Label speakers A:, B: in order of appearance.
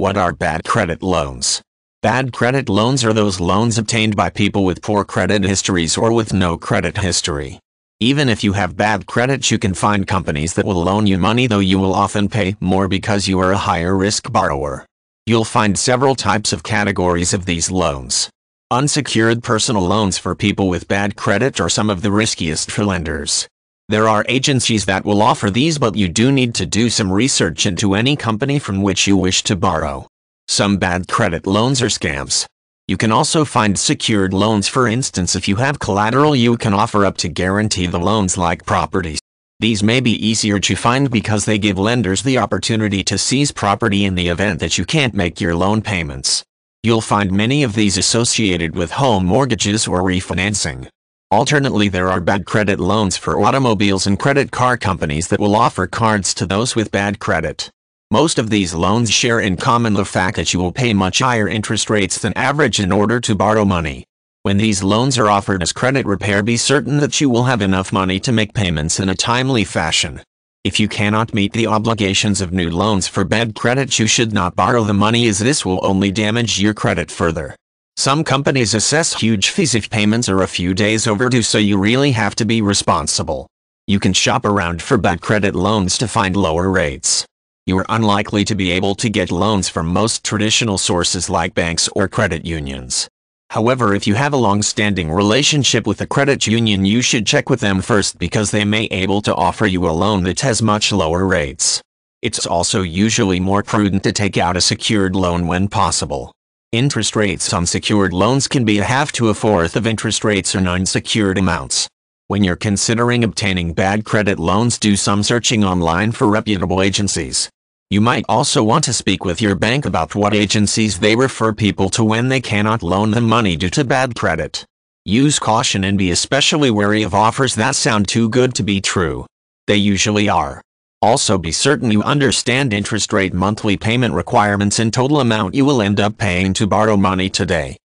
A: What are bad credit loans? Bad credit loans are those loans obtained by people with poor credit histories or with no credit history. Even if you have bad credit, you can find companies that will loan you money, though you will often pay more because you are a higher risk borrower. You'll find several types of categories of these loans. Unsecured personal loans for people with bad credit are some of the riskiest for lenders. There are agencies that will offer these but you do need to do some research into any company from which you wish to borrow. Some bad credit loans are scams. You can also find secured loans for instance if you have collateral you can offer up to guarantee the loans like properties. These may be easier to find because they give lenders the opportunity to seize property in the event that you can't make your loan payments. You'll find many of these associated with home mortgages or refinancing. Alternately there are bad credit loans for automobiles and credit car companies that will offer cards to those with bad credit. Most of these loans share in common the fact that you will pay much higher interest rates than average in order to borrow money. When these loans are offered as credit repair be certain that you will have enough money to make payments in a timely fashion. If you cannot meet the obligations of new loans for bad credit you should not borrow the money as this will only damage your credit further. Some companies assess huge fees if payments are a few days overdue so you really have to be responsible. You can shop around for bad credit loans to find lower rates. You are unlikely to be able to get loans from most traditional sources like banks or credit unions. However, if you have a long-standing relationship with a credit union, you should check with them first because they may able to offer you a loan that has much lower rates. It's also usually more prudent to take out a secured loan when possible. Interest rates on secured loans can be a half to a fourth of interest rates on unsecured amounts. When you're considering obtaining bad credit loans do some searching online for reputable agencies. You might also want to speak with your bank about what agencies they refer people to when they cannot loan them money due to bad credit. Use caution and be especially wary of offers that sound too good to be true. They usually are. Also be certain you understand interest rate monthly payment requirements and total amount you will end up paying to borrow money today.